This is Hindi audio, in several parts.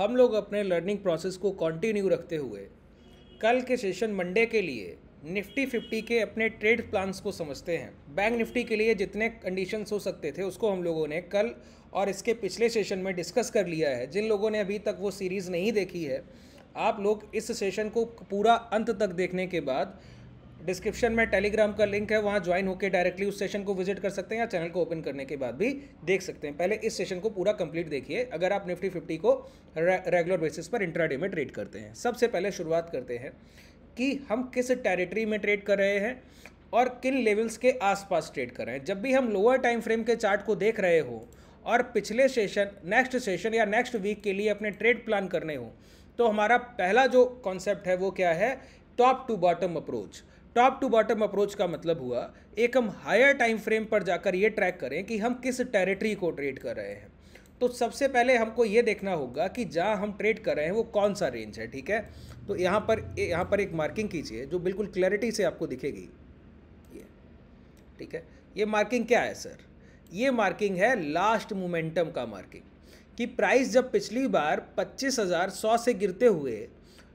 हम लोग अपने लर्निंग प्रोसेस को कंटिन्यू रखते हुए कल के सेशन मंडे के लिए निफ्टी फिफ्टी के अपने ट्रेड प्लान्स को समझते हैं बैंक निफ्टी के लिए जितने कंडीशंस हो सकते थे उसको हम लोगों ने कल और इसके पिछले सेशन में डिस्कस कर लिया है जिन लोगों ने अभी तक वो सीरीज़ नहीं देखी है आप लोग इस सेशन को पूरा अंत तक देखने के बाद डिस्क्रिप्शन में टेलीग्राम का लिंक है वहाँ ज्वाइन होकर डायरेक्टली उस सेशन को विजिट कर सकते हैं या चैनल को ओपन करने के बाद भी देख सकते हैं पहले इस सेशन को पूरा कंप्लीट देखिए अगर आप निफ्टी फिफ्टी को रेगुलर बेसिस पर इंट्राडे में ट्रेड करते हैं सबसे पहले शुरुआत करते हैं कि हम किस टेरिटरी में ट्रेड कर रहे हैं और किन लेवल्स के आसपास ट्रेड कर रहे हैं जब भी हम लोअर टाइम फ्रेम के चार्ट को देख रहे हो और पिछले सेशन नेक्स्ट सेशन या नेक्स्ट वीक के लिए अपने ट्रेड प्लान करने हो तो हमारा पहला जो कॉन्सेप्ट है वो क्या है top to bottom approach top to bottom approach का मतलब हुआ एक हम हायर टाइम फ्रेम पर जाकर ये ट्रैक करें कि हम किस टेरिटरी को ट्रेड कर रहे हैं तो सबसे पहले हमको ये देखना होगा कि जहाँ हम ट्रेड कर रहे हैं वो कौन सा रेंज है ठीक है तो यहाँ पर यहाँ पर एक मार्किंग कीजिए जो बिल्कुल क्लैरिटी से आपको दिखेगी ये ठीक है ये मार्किंग क्या है सर ये मार्किंग है लास्ट मोमेंटम का मार्किंग कि प्राइस जब पिछली बार पच्चीस हज़ार सौ से गिरते हुए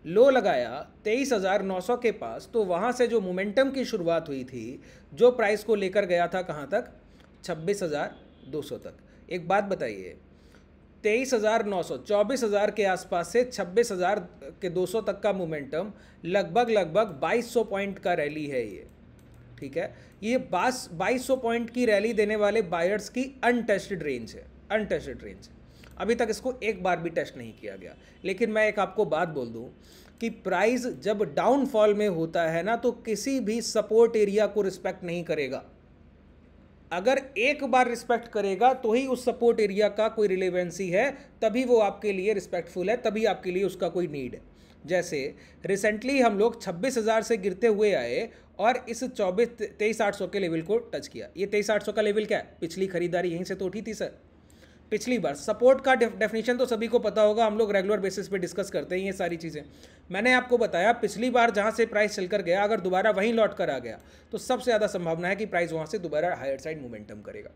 लो लगाया तेईस हज़ार नौ सौ के पास तो वहाँ से जो मोमेंटम की शुरुआत हुई थी जो प्राइस को लेकर गया था कहाँ तक छब्बीस हज़ार दो सौ तक एक बात बताइए तेईस हज़ार नौ सौ चौबीस हज़ार के आसपास से छब्बीस हज़ार के दो सौ तक का मोमेंटम लगभग लगभग बाईस सौ पॉइंट का रैली है ये ठीक है ये बास बाईस सौ पॉइंट की रैली देने वाले बायर्स की अनटेस्टेड रेंज है अनटेस्टेड रेंज अभी तक इसको एक बार भी टेस्ट नहीं किया गया लेकिन मैं एक आपको बात बोल दूँ कि प्राइस जब डाउनफॉल में होता है ना तो किसी भी सपोर्ट एरिया को रिस्पेक्ट नहीं करेगा अगर एक बार रिस्पेक्ट करेगा तो ही उस सपोर्ट एरिया का कोई रिलेवेंसी है तभी वो आपके लिए रिस्पेक्टफुल है तभी आपके लिए उसका कोई नीड है जैसे रिसेंटली हम लोग 26,000 से गिरते हुए आए और इस चौबीस तेईस आठ सौ के लेवल को टच किया ये तेईस आठ सौ का लेवल क्या है पिछली खरीदारी यहीं से तो उठी थी सर पिछली बार सपोर्ट का डेफिनेशन तो सभी को पता होगा हम लोग रेगुलर बेसिस पे डिस्कस करते हैं ये सारी चीज़ें मैंने आपको बताया पिछली बार जहाँ से प्राइस चल कर गया अगर दोबारा वहीं लौट कर आ गया तो सबसे ज़्यादा संभावना है कि प्राइस वहाँ से दोबारा हायर साइड मोमेंटम करेगा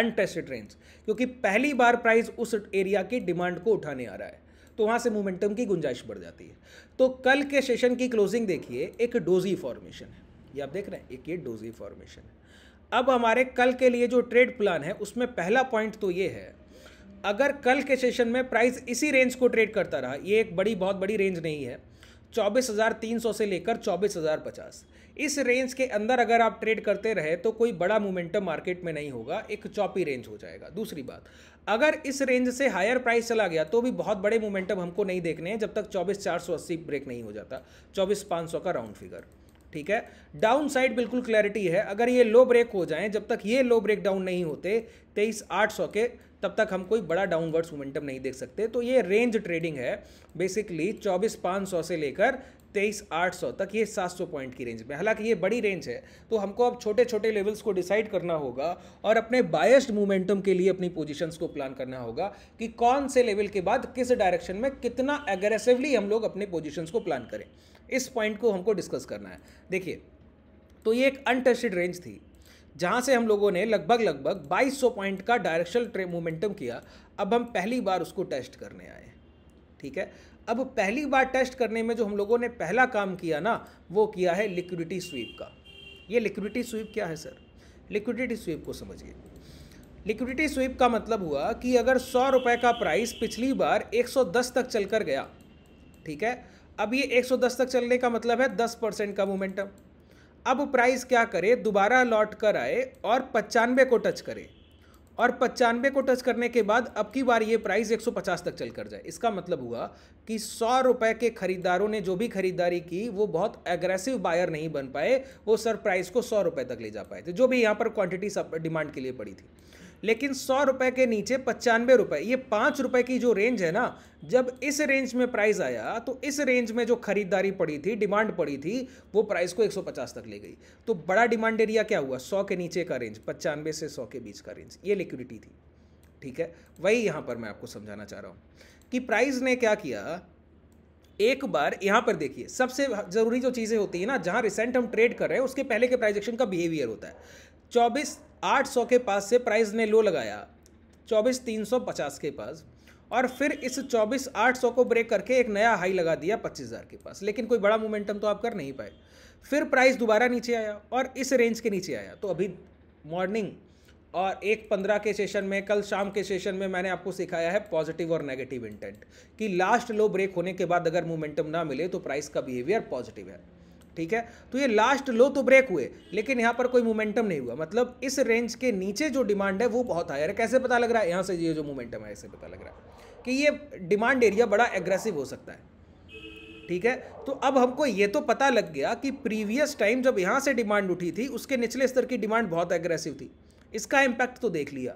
अनटेस्टेड रेंज क्योंकि पहली बार प्राइस उस एरिया की डिमांड को उठाने आ रहा है तो वहाँ से मोमेंटम की गुंजाइश बढ़ जाती है तो कल के सेशन की क्लोजिंग देखिए एक डोजी फॉर्मेशन है ये आप देख रहे हैं एक ये डोजी फॉर्मेशन है अब हमारे कल के लिए जो ट्रेड प्लान है उसमें पहला पॉइंट तो ये है अगर कल के सेशन में प्राइस इसी रेंज को ट्रेड करता रहा ये एक बड़ी बहुत बड़ी रेंज नहीं है चौबीस हज़ार तीन सौ से लेकर चौबीस हज़ार पचास इस रेंज के अंदर अगर आप ट्रेड करते रहे तो कोई बड़ा मोमेंटम मार्केट में नहीं होगा एक चौपी रेंज हो जाएगा दूसरी बात अगर इस रेंज से हायर प्राइस चला गया तो भी बहुत बड़े मोमेंटम हमको नहीं देखने हैं जब तक चौबीस चार सौ अस्सी ब्रेक नहीं हो जाता चौबीस पाँच सौ का राउंड फिगर ठीक है डाउन साइड बिल्कुल क्लैरिटी है अगर ये लो ब्रेक हो जाए जब तक ये लो ब्रेक डाउन नहीं होते तेईस आठ सौ के तब तक हम कोई बड़ा डाउनवर्ड्स मोमेंटम नहीं देख सकते तो ये रेंज ट्रेडिंग है बेसिकली चौबीस पाँच सौ से लेकर तेईस आठ सौ तक ये सात सौ पॉइंट की रेंज में हालांकि ये बड़ी रेंज है तो हमको अब छोटे छोटे लेवल्स को डिसाइड करना होगा और अपने बायस्ड मोमेंटम के लिए अपनी पोजीशंस को प्लान करना होगा कि कौन से लेवल के बाद किस डायरेक्शन में कितना एग्रेसिवली हम लोग अपने पोजिशंस को प्लान करें इस पॉइंट को हमको डिस्कस करना है देखिए तो ये एक अनटेस्टेड रेंज थी जहाँ से हम लोगों ने लगभग लगभग 2200 पॉइंट का डायरेक्शनल मोमेंटम किया अब हम पहली बार उसको टेस्ट करने आए ठीक है अब पहली बार टेस्ट करने में जो हम लोगों ने पहला काम किया ना वो किया है लिक्विडिटी स्वीप का ये लिक्विडिटी स्वीप क्या है सर लिक्विडिटी स्वीप को समझिए लिक्विडिटी स्वीप का मतलब हुआ कि अगर सौ रुपये का प्राइस पिछली बार 110 तक चल कर गया ठीक है अब ये 110 तक चलने का मतलब है 10 परसेंट का मोमेंटम अब प्राइस क्या करे दोबारा लौट कर आए और पचानवे को टच करे और पचानवे को टच करने के बाद अब की बार ये प्राइस 150 तक चल कर जाए इसका मतलब हुआ कि सौ रुपए के खरीदारों ने जो भी खरीदारी की वो बहुत एग्रेसिव बायर नहीं बन पाए वो सर प्राइस को सौ रुपए तक ले जा पाए थे जो भी यहाँ पर क्वांटिटी सब डिमांड के लिए पड़ी थी लेकिन सौ रुपये के नीचे पचानवे रुपये ये पाँच रुपये की जो रेंज है ना जब इस रेंज में प्राइस आया तो इस रेंज में जो खरीदारी पड़ी थी डिमांड पड़ी थी वो प्राइस को 150 तक ले गई तो बड़ा डिमांड एरिया क्या हुआ सौ के नीचे का रेंज पचानवे से सौ के बीच का रेंज ये लिक्विडिटी थी ठीक है वही यहाँ पर मैं आपको समझाना चाह रहा हूँ कि प्राइस ने क्या किया एक बार यहां पर देखिए सबसे ज़रूरी जो चीज़ें होती है ना जहां रिसेंट हम ट्रेड कर रहे हैं उसके पहले के प्राइजेक्शन का बिहेवियर होता है चौबीस 800 के पास से प्राइस ने लो लगाया चौबीस तीन सौ पचास के पास और फिर इस चौबीस आठ सौ को ब्रेक करके एक नया हाई लगा दिया पच्चीस हज़ार के पास लेकिन कोई बड़ा मोमेंटम तो आप कर नहीं पाए फिर प्राइस दोबारा नीचे आया और इस रेंज के नीचे आया तो अभी मॉर्निंग और एक पंद्रह के सेशन में कल शाम के सेशन में मैंने आपको सिखाया है पॉजिटिव और नेगेटिव इंटेंट कि लास्ट लो ब्रेक होने के बाद अगर मोमेंटम ना मिले तो प्राइस का बिहेवियर पॉजिटिव है ठीक है तो ये लास्ट लो तो ब्रेक हुए लेकिन यहाँ पर कोई मोमेंटम नहीं हुआ मतलब इस रेंज के नीचे जो डिमांड है वो बहुत हाई है कैसे पता लग रहा है यहाँ से ये जो मोमेंटम है ऐसे पता लग रहा है कि ये डिमांड एरिया बड़ा एग्रेसिव हो सकता है ठीक है तो अब हमको ये तो पता लग गया कि प्रीवियस टाइम जब यहाँ से डिमांड उठी थी उसके निचले स्तर की डिमांड बहुत एग्रेसिव थी इसका इम्पैक्ट तो देख लिया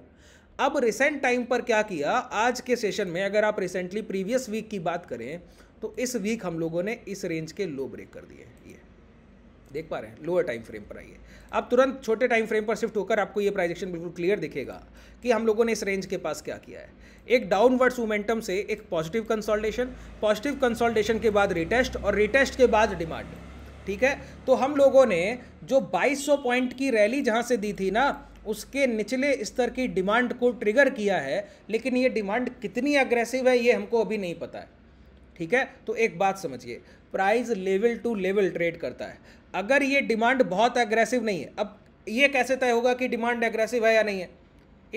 अब रिसेंट टाइम पर क्या किया आज के सेशन में अगर आप रिसेंटली प्रीवियस वीक की बात करें तो इस वीक हम लोगों ने इस रेंज के लो ब्रेक कर दिए ये देख पा रहे हैं लोअर टाइम फ्रेम पर आइए अब तुरंत छोटे टाइम फ्रेम पर शिफ्ट होकर आपको ये प्राइजेक्शन बिल्कुल क्लियर दिखेगा कि हम लोगों ने इस रेंज के पास क्या किया है एक डाउनवर्ड्स मोमेंटम से एक पॉजिटिव कंसोल्टेशन पॉजिटिव कंसोल्टेशन के बाद रिटेस्ट और रिटेस्ट के बाद डिमांड ठीक है तो हम लोगों ने जो 2200 पॉइंट की रैली जहां से दी थी ना उसके निचले स्तर की डिमांड को ट्रिगर किया है लेकिन ये डिमांड कितनी अग्रेसिव है ये हमको अभी नहीं पता है ठीक है तो एक बात समझिए price level to level trade करता है अगर ये डिमांड बहुत एग्रेसिव नहीं है अब ये कैसे तय होगा कि डिमांड एग्रेसिव है या नहीं है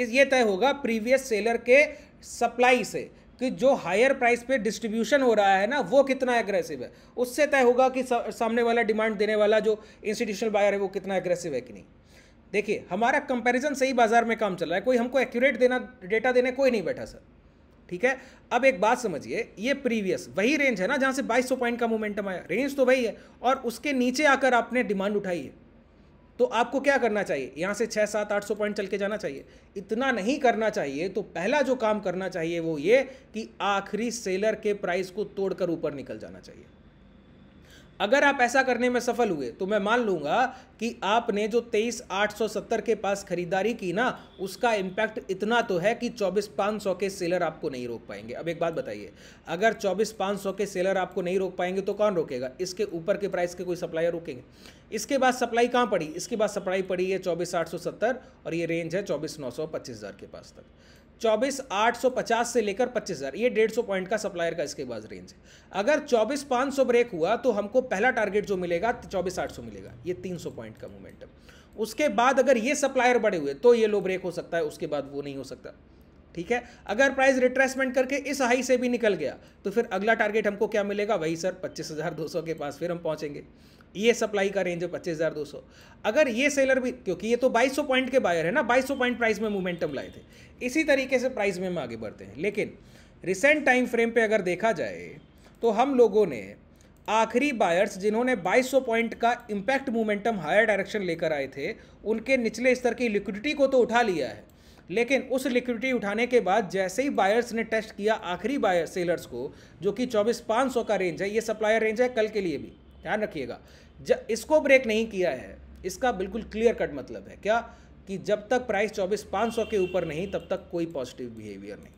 इस ये तय होगा प्रीवियस सेलर के सप्लाई से कि जो हायर प्राइस पे डिस्ट्रीब्यूशन हो रहा है ना वो कितना एग्रेसिव है उससे तय होगा कि सामने वाला डिमांड देने वाला जो इंस्टीट्यूशनल बायर है वो कितना एग्रेसिव है कि नहीं देखिए हमारा कंपैरिजन सही बाजार में काम चल रहा है कोई हमको एक्यूरेट देना डेटा देने कोई नहीं बैठा सर ठीक है अब एक बात समझिए ये प्रीवियस वही रेंज है ना जहाँ से 2200 पॉइंट का मोमेंटम आया रेंज तो वही है और उसके नीचे आकर आपने डिमांड उठाई है तो आपको क्या करना चाहिए यहाँ से छः सात आठ सौ पॉइंट चल के जाना चाहिए इतना नहीं करना चाहिए तो पहला जो काम करना चाहिए वो ये कि आखिरी सेलर के प्राइस को तोड़कर ऊपर निकल जाना चाहिए अगर आप ऐसा करने में सफल हुए तो मैं मान लूंगा कि आपने जो तेईस आठ सौ सत्तर के पास खरीदारी की ना उसका इम्पैक्ट इतना तो है कि चौबीस पांच सौ के सेलर आपको नहीं रोक पाएंगे अब एक बात बताइए अगर चौबीस पाँच सौ के सेलर आपको नहीं रोक पाएंगे तो कौन रोकेगा इसके ऊपर के प्राइस के कोई सप्लायर रोकेंगे इसके बाद सप्लाई कहाँ पड़ी इसके बाद सप्लाई पड़ी है चौबीस आठ सौ सत्तर और ये रेंज है चौबीस नौ सौ पच्चीस हज़ार के पास तक चौबीस आठ सौ पचास से लेकर पच्चीस हज़ार ये डेढ़ सौ पॉइंट का सप्लायर का इसके बाद रेंज है अगर चौबीस पाँच सौ ब्रेक हुआ तो हमको पहला टारगेट जो मिलेगा चौबीस आठ सौ मिलेगा ये तीन सौ पॉइंट का मोमेंटम उसके बाद अगर ये सप्लायर बढ़े हुए तो ये लो ब्रेक हो सकता है उसके बाद वो नहीं हो सकता ठीक है अगर प्राइस रिट्रेसमेंट करके इस हाई से भी निकल गया तो फिर अगला टारगेट हमको क्या मिलेगा वही सर पच्चीस हज़ार दो सौ के पास फिर हम पहुंचेंगे ये सप्लाई का रेंज है पच्चीस अगर ये सेलर भी क्योंकि ये तो 2200 पॉइंट के बायर है ना 2200 पॉइंट प्राइस में मोमेंटम लाए थे इसी तरीके से प्राइस में हम आगे बढ़ते हैं लेकिन रिसेंट टाइम फ्रेम पे अगर देखा जाए तो हम लोगों ने आखिरी बायर्स जिन्होंने 2200 पॉइंट का इम्पैक्ट मोमेंटम हायर डायरेक्शन लेकर आए थे उनके निचले स्तर की लिक्विडिटी को तो उठा लिया है लेकिन उस लिक्विडिटी उठाने के बाद जैसे ही बायर्स ने टेस्ट किया आखिरी बायर सेलर्स को जो कि चौबीस का रेंज है ये सप्लायर रेंज है कल के लिए भी ध्यान रखिएगा इसको ब्रेक नहीं किया है इसका बिल्कुल क्लियर कट मतलब है क्या कि जब तक प्राइस चौबीस पाँच सौ के ऊपर नहीं तब तक कोई पॉजिटिव बिहेवियर नहीं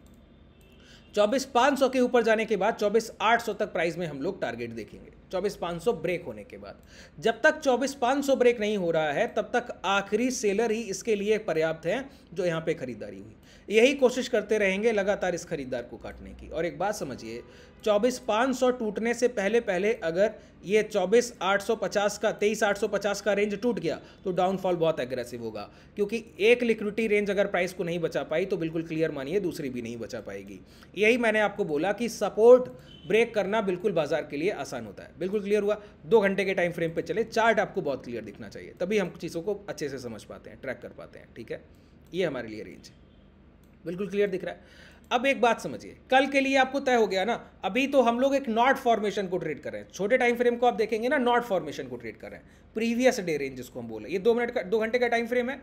चौबीस पाँच सौ के ऊपर जाने के बाद चौबीस आठ सौ तक प्राइस में हम लोग टारगेट देखेंगे चौबीस पाँच सौ ब्रेक होने के बाद जब तक चौबीस पाँच सौ ब्रेक नहीं हो रहा है तब तक आखिरी सेलर ही इसके लिए पर्याप्त है जो यहाँ पे खरीदारी हुई यही कोशिश करते रहेंगे लगातार इस खरीदार को काटने की और एक बात समझिए चौबीस पाँच सौ टूटने से पहले पहले अगर ये चौबीस आठ सौ पचास का तेईस आठ सौ पचास का रेंज टूट गया तो डाउनफॉल बहुत एग्रेसिव होगा क्योंकि एक लिक्विडिटी रेंज अगर प्राइस को नहीं बचा पाई तो बिल्कुल क्लियर मानिए दूसरी भी नहीं बचा पाएगी यही मैंने आपको बोला कि सपोर्ट ब्रेक करना बिल्कुल बाजार के लिए आसान होता है बिल्कुल क्लियर हुआ दो घंटे के टाइम फ्रेम पे चले चार्ट आपको बहुत क्लियर दिखना चाहिए तभी हम चीज़ों को अच्छे से समझ पाते हैं ट्रैक कर पाते हैं ठीक है ये हमारे लिए रेंज है बिल्कुल क्लियर दिख रहा है अब एक बात समझिए कल के लिए आपको तय हो गया ना अभी तो हम लोग एक नॉट फॉर्मेशन को ट्रेड कर रहे हैं छोटे टाइम फ्रेम को आप देखेंगे ना नॉट फॉर्मेशन को ट्रेड कर रहे हैं प्रीवियस डे रेंज जिसको हम बोल रहे ये दो मिनट का दो घंटे का टाइम फ्रेम है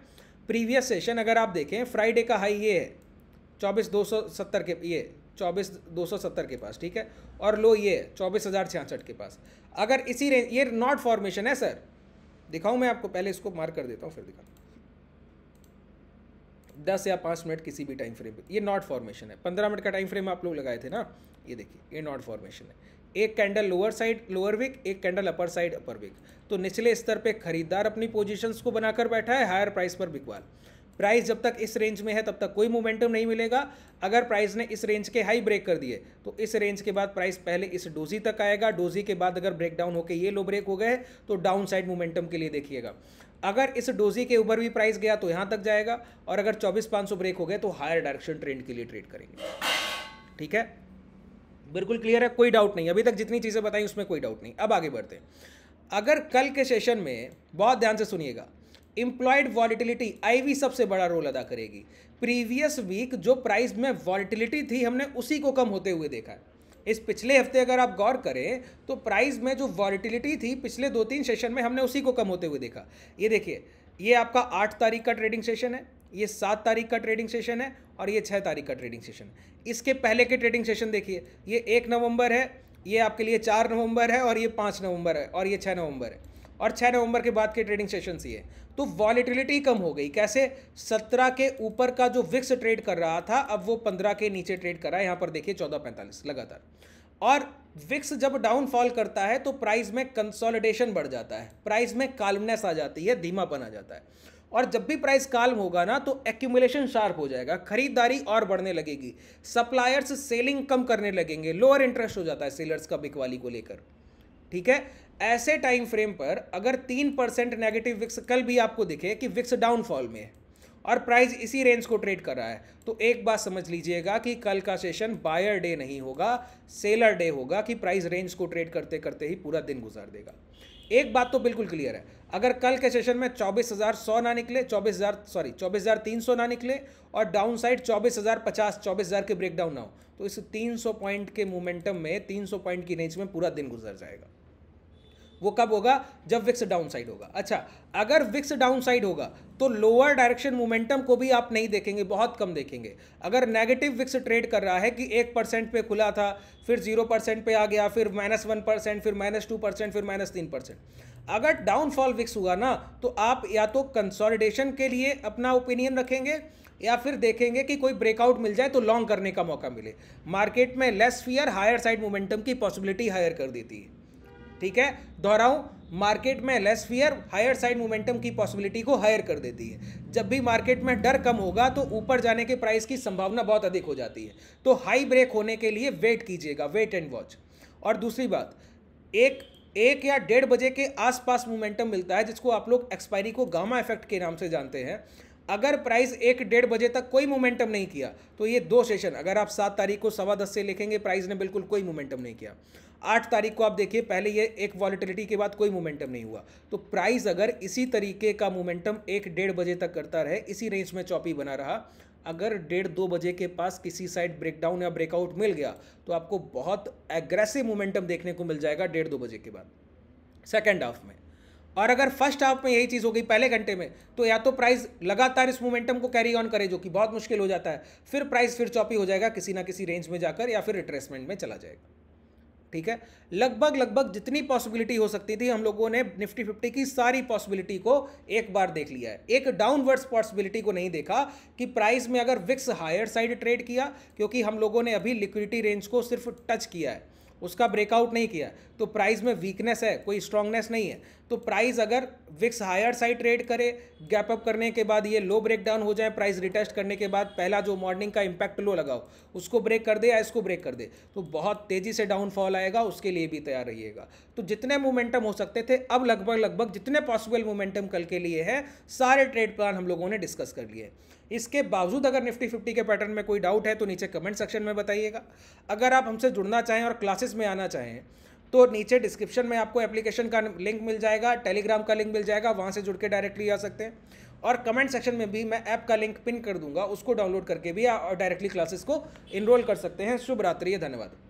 प्रीवियस सेशन अगर आप देखें फ्राइडे का हाई ये है चौबीस दो सौ सत्तर के ये चौबीस दो सौ सत्तर के पास ठीक है और लो ये चौबीस हज़ार छियासठ के पास अगर इसी रेंज ये नॉट फॉर्मेशन है सर दिखाऊं मैं आपको पहले इसको मार्क कर देता हूँ फिर दिखाऊँ दस या पाँच मिनट किसी भी टाइम फ्रेम पे ये नॉट फॉर्मेशन है पंद्रह मिनट का टाइम फ्रेम आप लोग लगाए थे ना ये देखिए ये नॉट फॉर्मेशन है एक candle lower side lower wick एक candle upper side upper wick तो निचले स्तर पे खरीदार अपनी पोजीशंस को बनाकर बैठा है हायर प्राइस पर बिकवाल प्राइस जब तक इस रेंज में है तब तक कोई मोमेंटम नहीं मिलेगा अगर प्राइस ने इस रेंज के हाई ब्रेक कर दिए तो इस रेंज के बाद प्राइस पहले इस डोजी तक आएगा डोजी के बाद अगर ब्रेक डाउन होकर ये लो ब्रेक हो गए तो डाउन साइड मोमेंटम के लिए देखिएगा अगर इस डोजी के ऊपर भी प्राइस गया तो यहाँ तक जाएगा और अगर चौबीस पाँच सौ ब्रेक हो गए तो हायर डायरेक्शन ट्रेंड के लिए ट्रेड करेंगे ठीक है बिल्कुल क्लियर है कोई डाउट नहीं अभी तक जितनी चीज़ें बताई उसमें कोई डाउट नहीं अब आगे बढ़ते हैं अगर कल के सेशन में बहुत ध्यान से सुनिएगा इम्प्लॉयड वॉलिटिलिटी आईवी सबसे बड़ा रोल अदा करेगी प्रीवियस वीक जो प्राइस में वॉलिटिलिटी थी हमने उसी को कम होते हुए देखा है इस पिछले हफ्ते अगर आप गौर करें तो प्राइस में जो वॉलिटिलिटी थी पिछले दो तीन सेशन में हमने उसी को कम होते हुए देखा ये देखिए ये आपका आठ तारीख का ट्रेडिंग सेशन है ये सात तारीख का ट्रेडिंग सेशन है और ये छः तारीख का ट्रेडिंग सेशन इसके पहले के ट्रेडिंग सेशन देखिए ये एक नवंबर है ये आपके लिए चार नवंबर है और ये पाँच नवंबर है और ये छः नवंबर है और छः नवंबर के बाद के ट्रेडिंग सेशन ये तो वॉलीटिलिटी कम हो गई कैसे सत्रह के ऊपर का जो विक्स ट्रेड कर रहा था अब वो पंद्रह के नीचे ट्रेड कर रहा है यहाँ पर देखिए चौदह पैंतालीस लगातार और विक्स जब डाउनफॉल करता है तो प्राइस में कंसोलिडेशन बढ़ जाता है प्राइस में कालमनेस आ जाती है धीमापन आ जाता है और जब भी प्राइस काल्म होगा ना तो एक्यूमुलेशन शार्प हो जाएगा खरीदारी और बढ़ने लगेगी सप्लायर्स सेलिंग कम करने लगेंगे लोअर इंटरेस्ट हो जाता है सेलर्स का बिकवाली को लेकर ठीक है ऐसे टाइम फ्रेम पर अगर तीन परसेंट नेगेटिव विक्स कल भी आपको दिखे कि विक्स डाउनफॉल में है और प्राइस इसी रेंज को ट्रेड कर रहा है तो एक बात समझ लीजिएगा कि कल का सेशन बायर डे नहीं होगा सेलर डे होगा कि प्राइस रेंज को ट्रेड करते करते ही पूरा दिन गुजार देगा एक बात तो बिल्कुल क्लियर है अगर कल के सेशन में 24,100 ना निकले 24,000 सॉरी 24,300 ना निकले और डाउन साइड चौबीस हजार चौबीस हजार के ब्रेकडाउन ना हो तो इस 300 पॉइंट के मोमेंटम में 300 पॉइंट की रेंज में पूरा दिन गुजर जाएगा वो कब होगा जब विक्स डाउन साइड होगा अच्छा अगर विक्स डाउन साइड होगा तो लोअर डायरेक्शन मोमेंटम को भी आप नहीं देखेंगे बहुत कम देखेंगे अगर नेगेटिव विक्स ट्रेड कर रहा है कि एक परसेंट पे खुला था फिर जीरो परसेंट पे आ गया फिर माइनस वन परसेंट फिर माइनस टू परसेंट फिर माइनस तीन परसेंट अगर डाउनफॉल विक्स हुआ ना तो आप या तो कंसोलिडेशन के लिए अपना ओपिनियन रखेंगे या फिर देखेंगे कि कोई ब्रेकआउट मिल जाए तो लॉन्ग करने का मौका मिले मार्केट में less fear higher side momentum की पॉसिबिलिटी हायर कर देती है ठीक है दोहराऊं मार्केट में less fear higher side momentum की पॉसिबिलिटी को हायर कर देती है जब भी मार्केट में डर कम होगा तो ऊपर जाने के प्राइस की संभावना बहुत अधिक हो जाती है तो हाई ब्रेक होने के लिए वेट कीजिएगा वेट एंड वॉच और दूसरी बात एक एक या डेढ़ बजे के आसपास मोमेंटम मिलता है जिसको आप लोग एक्सपायरी को गामा इफेक्ट के नाम से जानते हैं अगर प्राइस एक डेढ़ बजे तक कोई मोमेंटम नहीं किया तो ये दो सेशन अगर आप सात तारीख को सवा दस से लिखेंगे प्राइस ने बिल्कुल कोई मोमेंटम नहीं किया आठ तारीख को आप देखिए पहले ये एक वॉलिटिलिटी के बाद कोई मोमेंटम नहीं हुआ तो प्राइस अगर इसी तरीके का मोमेंटम एक डेढ़ बजे तक करता रहे इसी रेंज में चौपी बना रहा अगर डेढ़ दो बजे के पास किसी साइड ब्रेकडाउन या ब्रेकआउट मिल गया तो आपको बहुत एग्रेसिव मोमेंटम देखने को मिल जाएगा डेढ़ दो बजे के बाद सेकेंड हाफ में और अगर फर्स्ट हाफ में यही चीज़ हो गई पहले घंटे में तो या तो प्राइस लगातार इस मोमेंटम को कैरी ऑन करे जो कि बहुत मुश्किल हो जाता है फिर प्राइस फिर चौपी हो जाएगा किसी ना किसी रेंज में जाकर या फिर रिट्रेसमेंट में चला जाएगा ठीक है लगभग लगभग जितनी पॉसिबिलिटी हो सकती थी हम लोगों ने निफ्टी फिफ्टी की सारी पॉसिबिलिटी को एक बार देख लिया है एक डाउनवर्ड्स पॉसिबिलिटी को नहीं देखा कि प्राइस में अगर विक्स हायर साइड ट्रेड किया क्योंकि हम लोगों ने अभी लिक्विडिटी रेंज को सिर्फ टच किया है उसका ब्रेकआउट नहीं किया तो प्राइस में वीकनेस है कोई स्ट्रांगनेस नहीं है तो प्राइस अगर विक्स हायर साइड ट्रेड करे गैप अप करने के बाद ये लो ब्रेक डाउन हो जाए प्राइस रिटेस्ट करने के बाद पहला जो मॉर्निंग का इंपैक्ट लो लगाओ उसको ब्रेक कर दे या इसको ब्रेक कर दे तो बहुत तेजी से डाउनफॉल आएगा उसके लिए भी तैयार रहिएगा तो जितने मोमेंटम हो सकते थे अब लगभग लगभग जितने पॉसिबल मोमेंटम कल के लिए है सारे ट्रेड प्लान हम लोगों ने डिस्कस कर लिए इसके बावजूद अगर निफ्टी फिफ्टी के पैटर्न में कोई डाउट है तो नीचे कमेंट सेक्शन में बताइएगा अगर आप हमसे जुड़ना चाहें और क्लासेस में आना चाहें तो नीचे डिस्क्रिप्शन में आपको एप्लीकेशन का लिंक मिल जाएगा टेलीग्राम का लिंक मिल जाएगा वहाँ से जुड़ के डायरेक्टली आ सकते हैं और कमेंट सेक्शन में भी मैं ऐप का लिंक पिन कर दूंगा उसको डाउनलोड करके भी डायरेक्टली क्लासेस को इनरोल कर सकते हैं शुभ रात्रि धन्यवाद